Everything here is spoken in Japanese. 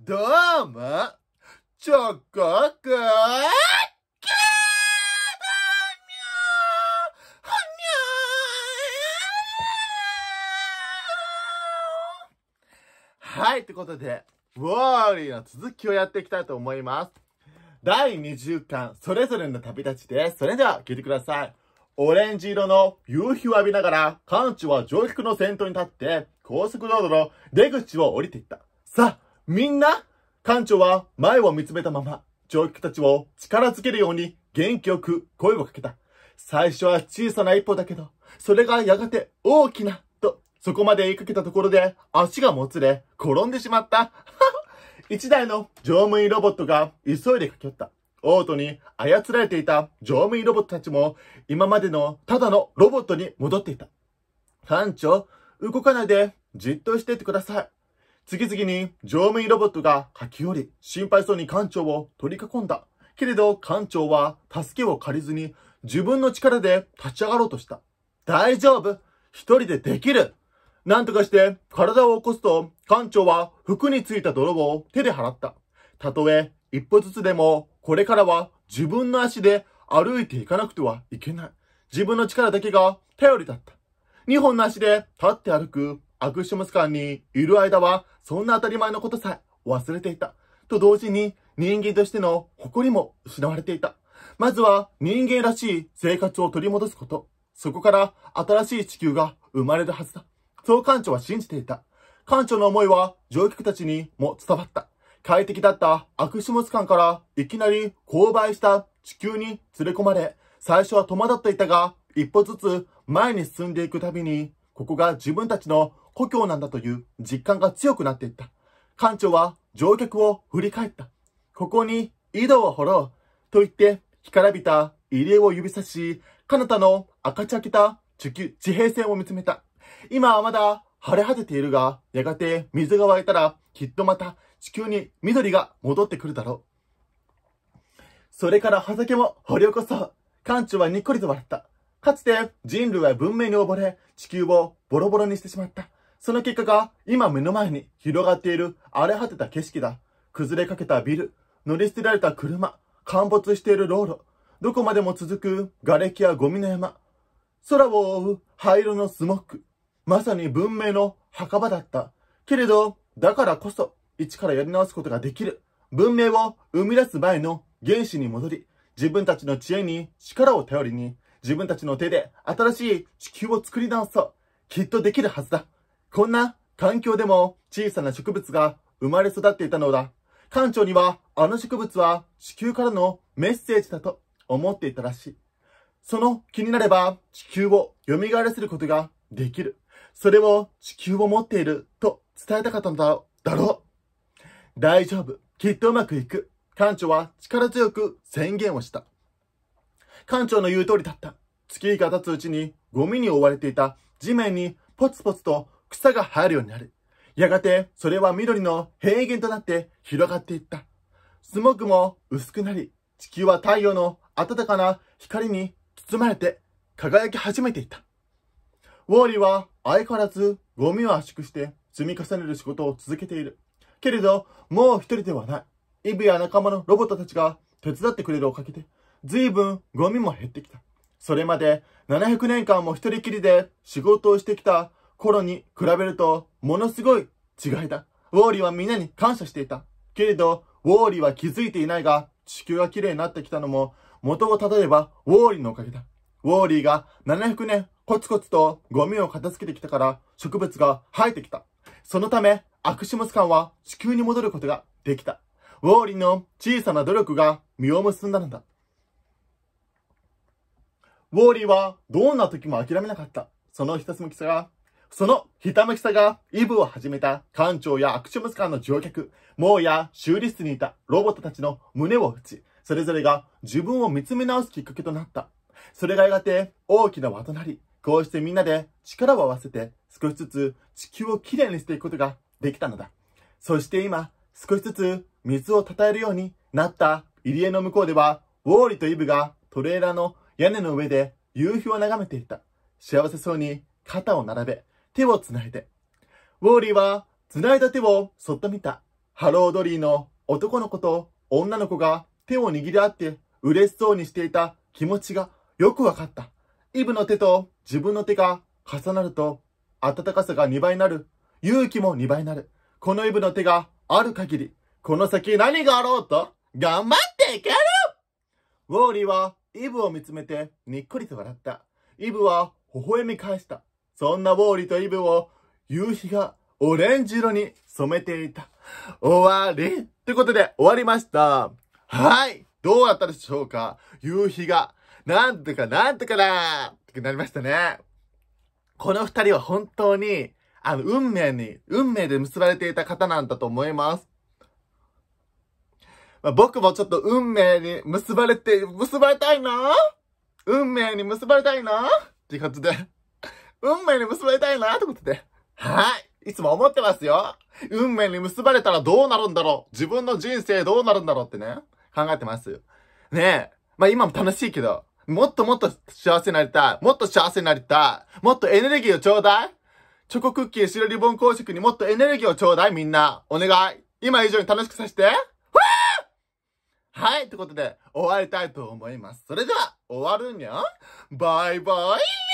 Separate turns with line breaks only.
どうも、チョコくーはい、ということで、ウォーリーの続きをやっていきたいと思います。第20巻、それぞれの旅立ちです。それでは、聞いてください。オレンジ色の夕日を浴びながら、ン長は上陸の先頭に立って、高速道路の出口を降りていった。さあ、みんな、館長は前を見つめたまま、乗客たちを力づけるように元気よく声をかけた。最初は小さな一歩だけど、それがやがて大きな、と、そこまで言いかけたところで足がもつれ、転んでしまった。一台の乗務員ロボットが急いで駆け寄った。オートに操られていた乗務員ロボットたちも今までのただのロボットに戻っていた。館長、動かないでじっとしててください。次々に乗務員ロボットが駆け寄り、心配そうに艦長を取り囲んだ。けれど艦長は助けを借りずに自分の力で立ち上がろうとした。大丈夫一人でできるなんとかして体を起こすと艦長は服についた泥を手で払った。たとえ一歩ずつでもこれからは自分の足で歩いていかなくてはいけない。自分の力だけが頼りだった。二本の足で立って歩くシ種ス館にいる間は、そんな当たり前のことさえ忘れていた。と同時に、人間としての誇りも失われていた。まずは人間らしい生活を取り戻すこと。そこから新しい地球が生まれるはずだ。そう館長は信じていた。館長の思いは乗客たちにも伝わった。快適だったシ種ス館からいきなり勾配した地球に連れ込まれ、最初は戸惑っていたが、一歩ずつ前に進んでいくたびに、ここが自分たちの故郷なんだという実感が強くなっていった。艦長は乗客を振り返った。ここに井戸を掘ろう。と言って、干からびた入江を指差し、彼方の赤ちけた地球、地平線を見つめた。今はまだ晴れ果てているが、やがて水が湧いたら、きっとまた地球に緑が戻ってくるだろう。それから畑も掘り起こそう。艦長はにっこりと笑った。かつて人類は文明に溺れ、地球をボロボロにしてしまった。その結果が今目の前に広がっている荒れ果てた景色だ。崩れかけたビル、乗り捨てられた車、陥没している道路、どこまでも続く瓦礫やゴミの山、空を覆う灰色のスモック、まさに文明の墓場だった。けれど、だからこそ、一からやり直すことができる。文明を生み出す前の原始に戻り、自分たちの知恵に力を頼りに、自分たちの手で新しい地球を作り直そう。きっとできるはずだ。こんな環境でも小さな植物が生まれ育っていたのだ。館長には、あの植物は地球からのメッセージだと思っていたらしい。その気になれば地球を蘇らせることができる。それを地球を持っていると伝えたかったのだろう。大丈夫。きっとうまくいく。館長は力強く宣言をした。館長の言う通りだった。月日が経つうちにゴミに覆われていた地面にポツポツと草が生えるようになる。やがて、それは緑の平原となって広がっていった。スモークも薄くなり、地球は太陽の暖かな光に包まれて輝き始めていた。ウォーリーは相変わらずゴミを圧縮して積み重ねる仕事を続けている。けれど、もう一人ではない。イブや仲間のロボットたちが手伝ってくれるおかげで、随分ゴミも減ってきた。それまで700年間も一人きりで仕事をしてきた頃に比べると、ものすごい違いだ。ウォーリーはみんなに感謝していた。けれど、ウォーリーは気づいていないが、地球が綺麗になってきたのも、元をたどればウォーリーのおかげだ。ウォーリーが700年コツコツとゴミを片付けてきたから植物が生えてきた。そのため、アクシムス館は地球に戻ることができた。ウォーリーの小さな努力が実を結んだのだ。ウォーリーはどんな時も諦めなかった。その一つ向きさがそのひたむきさがイブを始めた館長やアクショス館の乗客、モーや修理室にいたロボットたちの胸を打ち、それぞれが自分を見つめ直すきっかけとなった。それがやがて大きな輪となり、こうしてみんなで力を合わせて少しずつ地球をきれいにしていくことができたのだ。そして今、少しずつ水を称えるようになった入り江の向こうでは、ウォーリーとイブがトレーラーの屋根の上で夕日を眺めていた。幸せそうに肩を並べ、手をつないで。ウォーリーは、つないだ手をそっと見た。ハロードリーの男の子と女の子が手を握り合って嬉しそうにしていた気持ちがよくわかった。イブの手と自分の手が重なると、暖かさが2倍になる。勇気も2倍になる。このイブの手がある限り、この先何があろうと、頑張っていけるウォーリーはイブを見つめてにっこりと笑った。イブは微笑み返した。そんなウォーリーとイブを夕日がオレンジ色に染めていた。終わりってことで終わりました。はい。どうだったでしょうか夕日が、なんとかなんとかだってなりましたね。この二人は本当に、あの、運命に、運命で結ばれていた方なんだと思います。まあ、僕もちょっと運命に結ばれて、結ばれたいな運命に結ばれたいなっていうことで。運命に結ばれたいなってことで。はい。いつも思ってますよ。運命に結ばれたらどうなるんだろう自分の人生どうなるんだろうってね、考えてますねえ。まあ今も楽しいけど、もっともっと幸せになりたい。もっと幸せになりたい。もっとエネルギーをちょうだい。チョコクッキー白リボン公爵にもっとエネルギーをちょうだい、みんな。お願い。今以上に楽しくさせて。はい、ということで、終わりたいと思います。それでは、終わるにゃんバイバイ